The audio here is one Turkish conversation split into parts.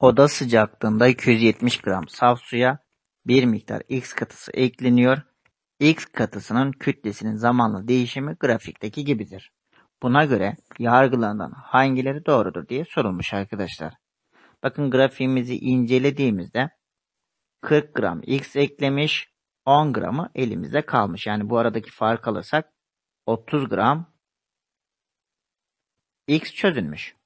Oda sıcaklığında 270 gram saf suya bir miktar X katısı ekleniyor. X katısının kütlesinin zamanla değişimi grafikteki gibidir. Buna göre yargılanan hangileri doğrudur diye sorulmuş arkadaşlar. Bakın grafiğimizi incelediğimizde 40 gram X eklemiş, 10 gramı elimizde kalmış. Yani bu aradaki fark alırsak 30 gram X çözülmüş.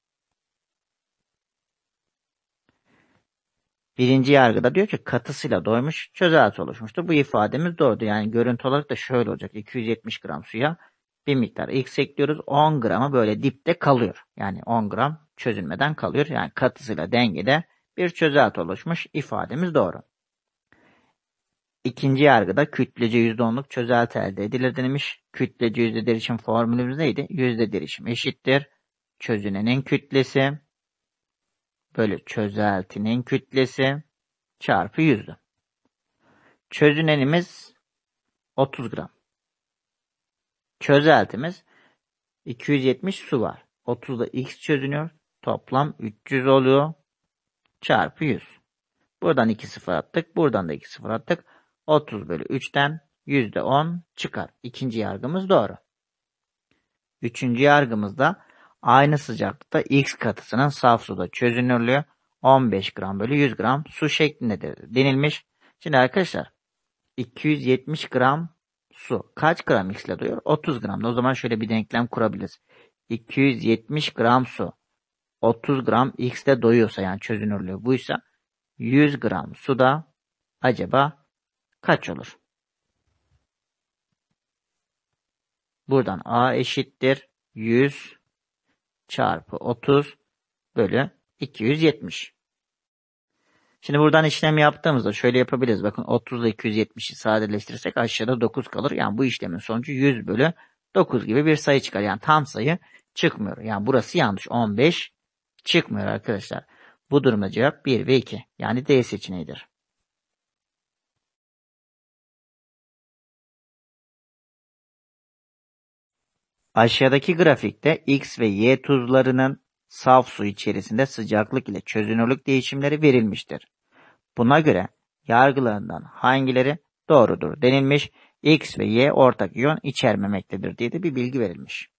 Birinci yargıda diyor ki katısıyla doymuş çözelti oluşmuştur. Bu ifademiz doğru Yani görüntü olarak da şöyle olacak. 270 gram suya bir miktar x ekliyoruz. 10 gramı böyle dipte kalıyor. Yani 10 gram çözülmeden kalıyor. Yani katısıyla dengede bir çözelti oluşmuş. ifademiz doğru. İkinci yargıda kütlece %10'luk çözelti elde edilir denilmiş. Kütlece yüzde derişim formülümüz neydi? Yüzde derişim eşittir. Çözünenin kütlesi bölü çözeltinin kütlesi çarpı yüzde. Çözünenimiz 30 gram. Çözeltimiz 270 su var. 30 30'da x çözünüyor. Toplam 300 oluyor. Çarpı 100. Buradan 2 sıfır attık. Buradan da 2 sıfır attık. 30 bölü 3'ten %10 çıkar. İkinci yargımız doğru. Üçüncü yargımızda aynı sıcaklıkta X katısının saf suda çözünürlüğü 15 gram bölü 100 gram su şeklinde denilmiş. Şimdi arkadaşlar 270 gram su kaç gram X ile doyuyor? 30 gram. O zaman şöyle bir denklem kurabiliriz. 270 gram su 30 gram X ile doyuyorsa yani çözünürlüğü buysa 100 gram suda acaba kaç olur? Buradan A eşittir 100 çarpı 30 bölü 270. Şimdi buradan işlem yaptığımızda şöyle yapabiliriz. Bakın 30 ile 270'i sadeleştirirsek aşağıda 9 kalır. Yani bu işlemin sonucu 100 bölü 9 gibi bir sayı çıkar. Yani tam sayı çıkmıyor. Yani burası yanlış. 15 çıkmıyor arkadaşlar. Bu durumda cevap 1 ve 2. Yani D seçeneğidir. Aşağıdaki grafikte X ve Y tuzlarının saf su içerisinde sıcaklık ile çözünürlük değişimleri verilmiştir. Buna göre yargılarından hangileri doğrudur denilmiş, X ve Y ortak iyon içermemektedir diye de bir bilgi verilmiş.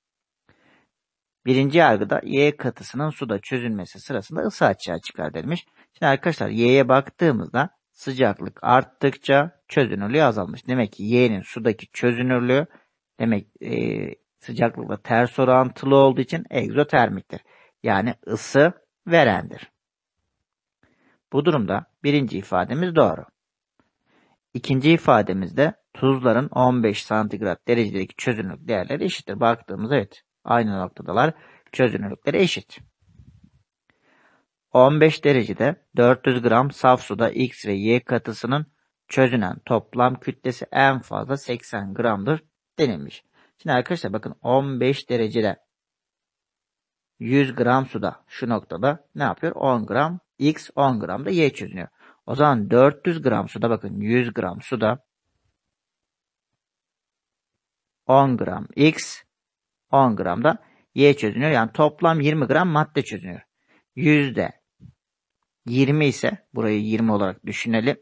Birinci yargıda Y katısının suda çözünmesi sırasında ısı açığa çıkar denilmiş. Şimdi arkadaşlar Y'ye baktığımızda sıcaklık arttıkça çözünürlüğü azalmış. Demek ki Y'nin sudaki çözünürlüğü demek e, sıcaklıkla ters orantılı olduğu için egzotermiktir. Yani ısı verendir. Bu durumda birinci ifademiz doğru. İkinci ifademizde tuzların 15 santigrat derecedeki çözünürlük değerleri eşittir. Baktığımızda evet aynı noktadalar çözünürlükleri eşit. 15 derecede 400 gram saf suda X ve Y katısının çözünen toplam kütlesi en fazla 80 gramdır denilmiş. Şimdi arkadaşlar bakın 15 derecede 100 gram suda şu noktada ne yapıyor? 10 gram X 10 gram da Y çözünüyor. O zaman 400 gram suda bakın 100 gram suda 10 gram X 10 gram da Y çözünüyor. Yani toplam 20 gram madde çözünüyor. Yüzde 20 ise burayı 20 olarak düşünelim.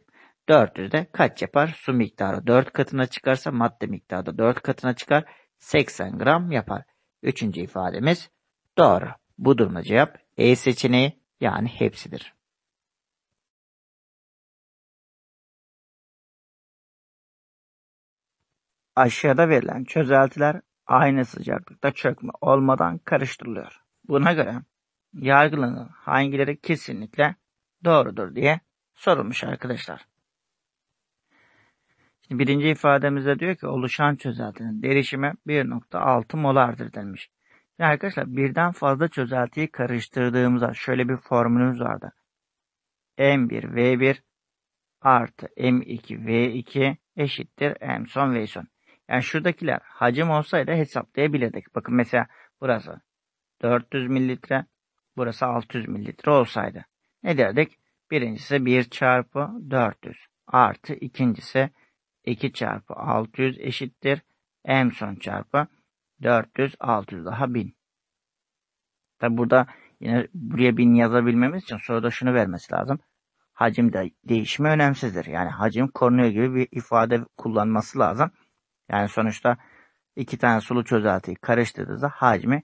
400 de kaç yapar? Su miktarı 4 katına çıkarsa madde miktarı da 4 katına çıkar. 80 gram yapar. Üçüncü ifademiz doğru. Bu durumda cevap E seçeneği yani hepsidir. Aşağıda verilen çözeltiler aynı sıcaklıkta çökme olmadan karıştırılıyor. Buna göre yargılanan hangileri kesinlikle doğrudur diye sorulmuş arkadaşlar. Şimdi birinci ifademizde diyor ki oluşan çözeltinin derişimi 1.6 molardır demiş. Yani arkadaşlar birden fazla çözeltiyi karıştırdığımızda şöyle bir formülümüz vardı. M1 V1 artı M2 V2 eşittir M son V son. Yani şuradakiler hacim olsaydı hesaplayabilirdik. Bakın mesela burası 400 mililitre, burası 600 mililitre olsaydı. Ne derdik? Birincisi 1 çarpı 400 artı ikincisi 2 çarpı 600 eşittir. M son çarpı 400 600 daha 1000. Tabi burada yine buraya 1000 yazabilmemiz için soruda şunu vermesi lazım. Hacim de değişimi önemsizdir. Yani hacim korunuyor gibi bir ifade kullanması lazım. Yani sonuçta iki tane sulu çözeltiyi karıştırdığınızda hacmi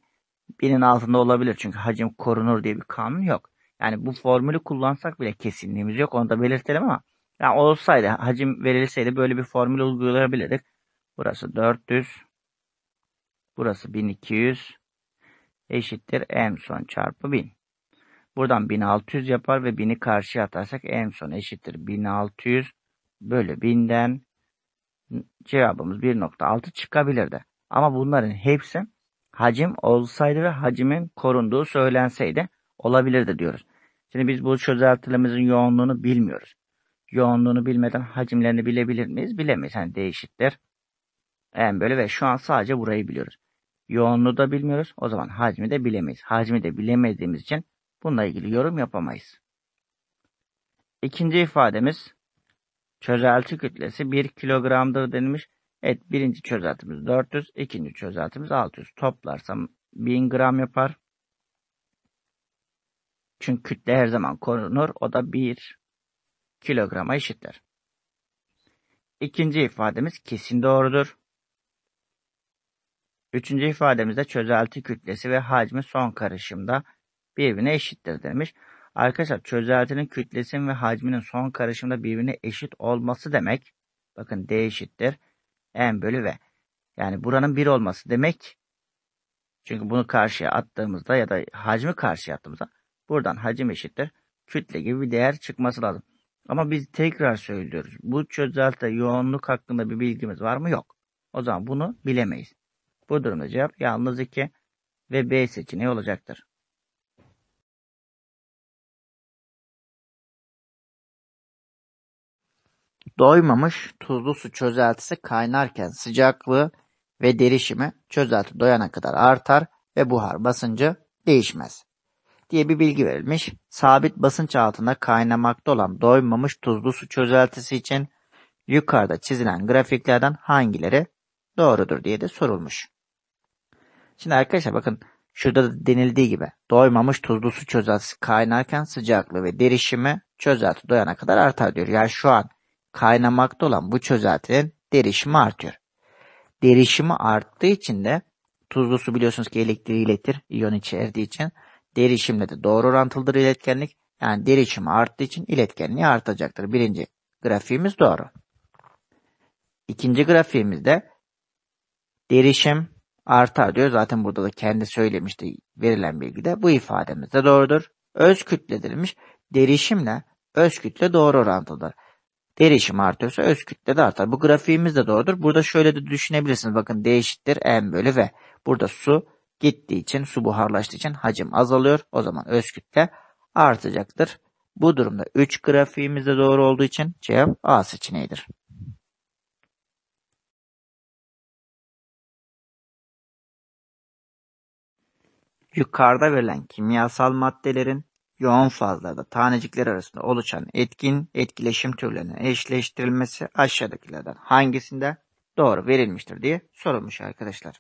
binin altında olabilir. Çünkü hacim korunur diye bir kanun yok. Yani bu formülü kullansak bile kesinliğimiz yok. Onu da belirtelim ama yani olsaydı hacim verilseydi böyle bir formül uygulayabilirdik. Burası 400. Burası 1200. Eşittir en son çarpı 1000. Buradan 1600 yapar ve 1000'i karşıya atarsak en son eşittir 1600 bölü 1000'den cevabımız 1.6 çıkabilirdi. Ama bunların hepsi hacim olsaydı ve hacimin korunduğu söylenseydi olabilirdi diyoruz. Şimdi biz bu çözeltilerimizin yoğunluğunu bilmiyoruz yoğunluğunu bilmeden hacimlerini bilebilir miyiz? Bilemeyiz. Hani değişiktir. Yani böyle ve şu an sadece burayı biliyoruz. Yoğunluğu da bilmiyoruz. O zaman hacmi de bilemeyiz. Hacmi de bilemediğimiz için bununla ilgili yorum yapamayız. İkinci ifademiz çözelti kütlesi 1 kilogramdır denilmiş. Evet birinci çözeltimiz 400, ikinci çözeltimiz 600. Toplarsam 1000 gram yapar. Çünkü kütle her zaman korunur. O da 1 kilograma eşittir. İkinci ifademiz kesin doğrudur. Üçüncü ifademizde çözelti kütlesi ve hacmi son karışımda birbirine eşittir demiş. Arkadaşlar çözeltinin kütlesinin ve hacminin son karışımda birbirine eşit olması demek. Bakın D eşittir. M bölü V. Yani buranın 1 olması demek. Çünkü bunu karşıya attığımızda ya da hacmi karşıya attığımızda buradan hacim eşittir. Kütle gibi bir değer çıkması lazım. Ama biz tekrar söylüyoruz. Bu çözelti yoğunluk hakkında bir bilgimiz var mı? Yok. O zaman bunu bilemeyiz. Bu durumda cevap yalnız 2 ve B seçeneği olacaktır. Doymamış tuzlu su çözeltisi kaynarken sıcaklığı ve derişimi çözelti doyana kadar artar ve buhar basıncı değişmez diye bir bilgi verilmiş. Sabit basınç altında kaynamakta olan doymamış tuzlu su çözeltisi için yukarıda çizilen grafiklerden hangileri doğrudur diye de sorulmuş. Şimdi arkadaşlar bakın şurada da denildiği gibi doymamış tuzlu su çözeltisi kaynarken sıcaklığı ve derişimi çözelti doyana kadar artar diyor. Yani şu an kaynamakta olan bu çözeltinin derişimi artıyor. Derişimi arttığı için de tuzlu su biliyorsunuz ki elektriği iletir iyon içerdiği için Derişimle de doğru orantılıdır iletkenlik. Yani derişim arttığı için iletkenliği artacaktır. Birinci grafiğimiz doğru. İkinci grafiğimizde derişim artar diyor. Zaten burada da kendi söylemişti verilen bilgide. Bu ifademiz de doğrudur. Öz kütle denilmiş. Derişimle öz kütle doğru orantılıdır. Derişim artıyorsa öz kütle de artar. Bu grafiğimiz de doğrudur. Burada şöyle de düşünebilirsiniz. Bakın D eşittir M bölü V. Burada su gittiği için, su buharlaştığı için hacim azalıyor. O zaman öz kütle artacaktır. Bu durumda 3 grafiğimizde doğru olduğu için cevap A seçeneğidir. Yukarıda verilen kimyasal maddelerin yoğun fazlarda tanecikler arasında oluşan etkin etkileşim türlerinin eşleştirilmesi aşağıdakilerden hangisinde doğru verilmiştir diye sorulmuş arkadaşlar.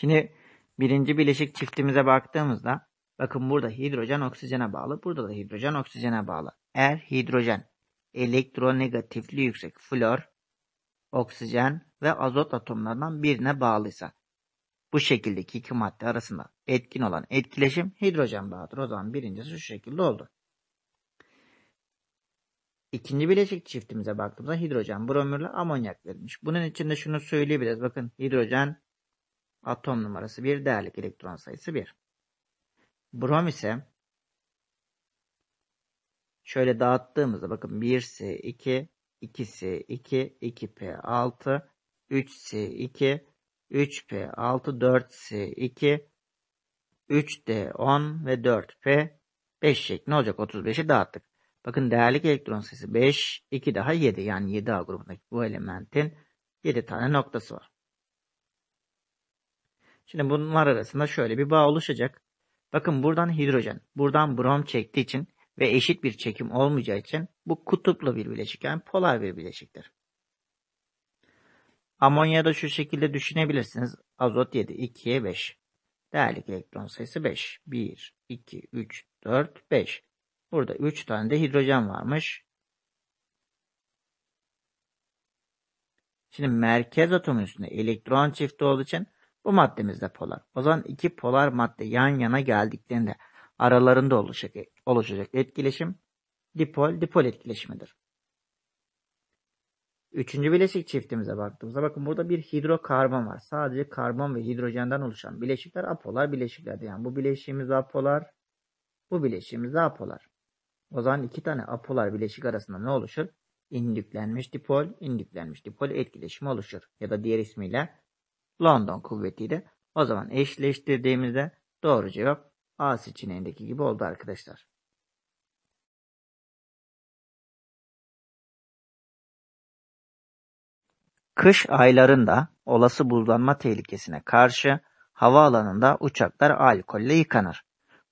Şimdi birinci bileşik çiftimize baktığımızda bakın burada hidrojen oksijene bağlı. Burada da hidrojen oksijene bağlı. Eğer hidrojen elektronegatifli yüksek flor, oksijen ve azot atomlarından birine bağlıysa bu şekildeki iki madde arasında etkin olan etkileşim hidrojen bağıdır. O zaman birincisi şu şekilde oldu. İkinci bileşik çiftimize baktığımızda hidrojen bromürle amonyak verilmiş. Bunun için de şunu söyleyebiliriz. Bakın hidrojen Atom numarası 1, değerlik elektron sayısı 1. Brom ise şöyle dağıttığımızda bakın 1S2, 2S2, 2P6, 3S2, 3P6, 4S2, 3D10 ve 4P 5 şeklinde olacak. 35'i dağıttık. Bakın değerlik elektron sayısı 5, 2 daha 7. Yani 7A grubundaki bu elementin 7 tane noktası var. Şimdi bunlar arasında şöyle bir bağ oluşacak. Bakın buradan hidrojen, buradan brom çektiği için ve eşit bir çekim olmayacağı için bu kutuplu bir bileşik yani polar bir bileşiktir. Amonya da şu şekilde düşünebilirsiniz. Azot 7, 2'ye 5. Değerlik elektron sayısı 5. 1, 2, 3, 4, 5. Burada 3 tane de hidrojen varmış. Şimdi merkez atomun üstünde elektron çifti olduğu için bu maddemiz de polar. O zaman iki polar madde yan yana geldiklerinde aralarında oluşacak, oluşacak etkileşim dipol dipol etkileşimidir. Üçüncü bileşik çiftimize baktığımızda bakın burada bir hidrokarbon var. Sadece karbon ve hidrojenden oluşan bileşikler apolar bileşiklerdir. Yani bu bileşiğimiz apolar, bu bileşiğimiz apolar. O zaman iki tane apolar bileşik arasında ne oluşur? İndüklenmiş dipol, indüklenmiş dipol etkileşimi oluşur. Ya da diğer ismiyle London kuvvetiyle o zaman eşleştirdiğimizde doğru cevap A seçeneğindeki gibi oldu arkadaşlar. Kış aylarında olası buzlanma tehlikesine karşı havaalanında uçaklar alkolle yıkanır.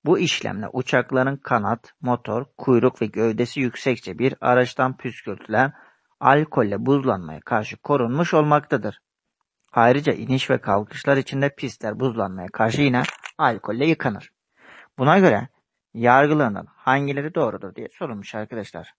Bu işlemle uçakların kanat, motor, kuyruk ve gövdesi yüksekçe bir araçtan püskürtülen alkolle buzlanmaya karşı korunmuş olmaktadır. Ayrıca iniş ve kalkışlar içinde pistler buzlanmaya karşı yine alkolle yıkanır. Buna göre yargılarından hangileri doğrudur diye sorulmuş arkadaşlar.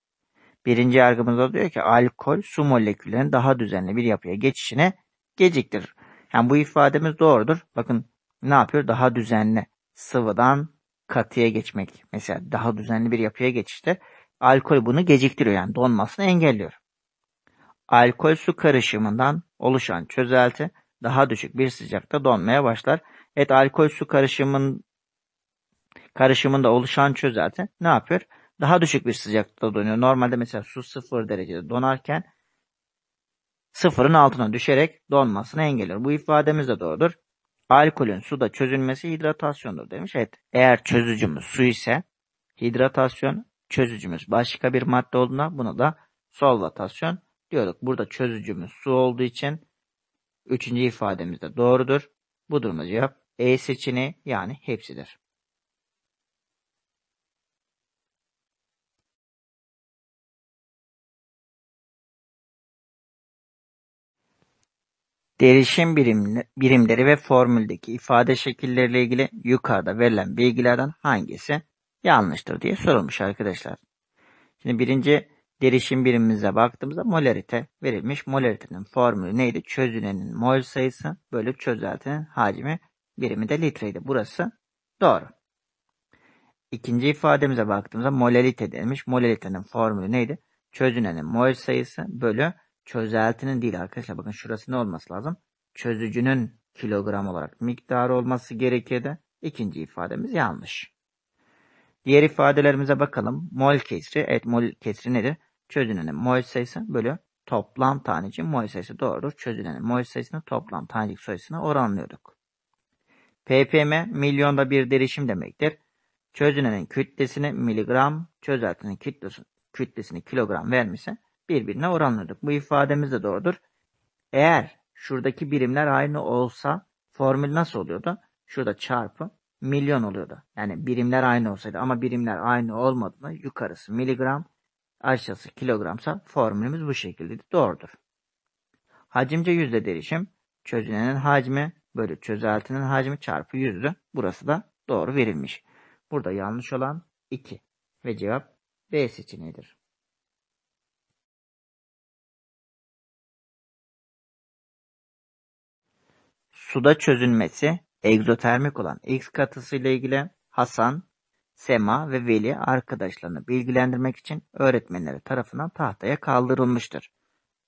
Birinci yargımızda diyor ki alkol su moleküllerinin daha düzenli bir yapıya geçişini geciktirir. Yani bu ifademiz doğrudur. Bakın ne yapıyor? Daha düzenli. Sıvıdan katıya geçmek. Mesela daha düzenli bir yapıya geçişte alkol bunu geciktiriyor. Yani donmasını engelliyor. Alkol su karışımından oluşan çözelti daha düşük bir sıcakta donmaya başlar. Evet alkol su karışımın karışımında oluşan çözelti ne yapıyor? Daha düşük bir sıcakta donuyor. Normalde mesela su 0 derecede donarken sıfırın altına düşerek donmasını engeller. Bu ifademiz de doğrudur. Alkolün suda çözülmesi hidratasyondur demiş. Evet eğer çözücümüz su ise hidratasyon çözücümüz başka bir madde olduğuna buna da solvatasyon Diyorduk burada çözücümüz su olduğu için üçüncü ifademiz de doğrudur. Bu durumda cevap E seçeneği yani hepsidir. Derişim birimleri ve formüldeki ifade şekilleriyle ilgili yukarıda verilen bilgilerden hangisi yanlıştır diye sorulmuş arkadaşlar. Şimdi birinci derişim birimimize baktığımızda molarite verilmiş. Molaritenin formülü neydi? Çözünenin mol sayısı bölü çözeltinin hacmi birimi de litreydi. Burası doğru. İkinci ifademize baktığımızda molalite denilmiş. Molalitenin formülü neydi? Çözünenin mol sayısı bölü çözeltinin değil arkadaşlar. Bakın şurası ne olması lazım? Çözücünün kilogram olarak miktarı olması gerekirdi. İkinci ifademiz yanlış. Diğer ifadelerimize bakalım. Mol kesri, evet mol kesri nedir? çözünenin mol sayısı bölü toplam tanecik mol sayısı doğrudur. Çözünenin mol sayısını toplam tanecik sayısına oranlıyorduk. ppm milyonda bir derişim demektir. Çözünenin kütlesini miligram, çözeltinin kütlesini, kütlesini kilogram vermişse birbirine oranlıyorduk. Bu ifademiz de doğrudur. Eğer şuradaki birimler aynı olsa formül nasıl oluyordu? Şurada çarpı milyon oluyordu. Yani birimler aynı olsaydı ama birimler aynı olmadığında yukarısı miligram, aşısı kilogramsa formülümüz bu şekilde doğrudur. Hacimce yüzde derişim çözünenin hacmi bölü çözeltinin hacmi çarpı yüzdü. Burası da doğru verilmiş. Burada yanlış olan 2 ve cevap B seçeneğidir. Suda çözünmesi egzotermik olan X katısı ile ilgili Hasan Sema ve Veli arkadaşlarını bilgilendirmek için öğretmenleri tarafından tahtaya kaldırılmıştır.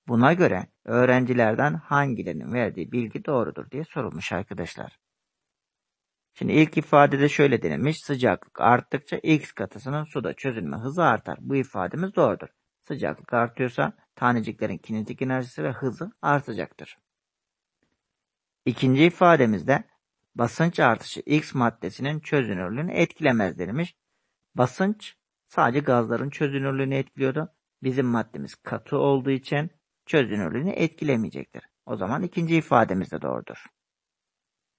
Buna göre öğrencilerden hangilerinin verdiği bilgi doğrudur diye sorulmuş arkadaşlar. Şimdi ilk ifadede şöyle denilmiş. Sıcaklık arttıkça X katısının suda çözülme hızı artar. Bu ifademiz doğrudur. Sıcaklık artıyorsa taneciklerin kinetik enerjisi ve hızı artacaktır. İkinci ifademizde basınç artışı X maddesinin çözünürlüğünü etkilemez denilmiş. Basınç sadece gazların çözünürlüğünü etkiliyordu. Bizim maddemiz katı olduğu için çözünürlüğünü etkilemeyecektir. O zaman ikinci ifademiz de doğrudur.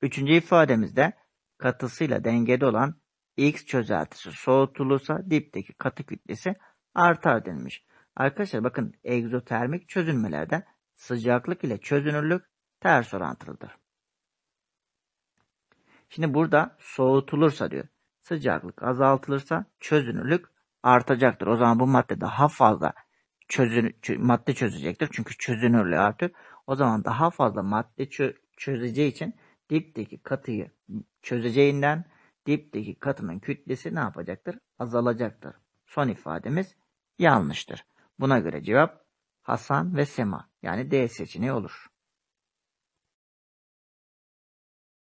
Üçüncü ifademizde katısıyla dengede olan X çözeltisi soğutulursa dipteki katı kütlesi artar denilmiş. Arkadaşlar bakın egzotermik çözünmelerde sıcaklık ile çözünürlük ters orantılıdır. Şimdi burada soğutulursa diyor. Sıcaklık azaltılırsa çözünürlük artacaktır. O zaman bu madde daha fazla çözün, madde çözecektir. Çünkü çözünürlüğü artıyor. O zaman daha fazla madde çö çözeceği için dipteki katıyı çözeceğinden dipteki katının kütlesi ne yapacaktır? Azalacaktır. Son ifademiz yanlıştır. Buna göre cevap Hasan ve Sema yani D seçeneği olur.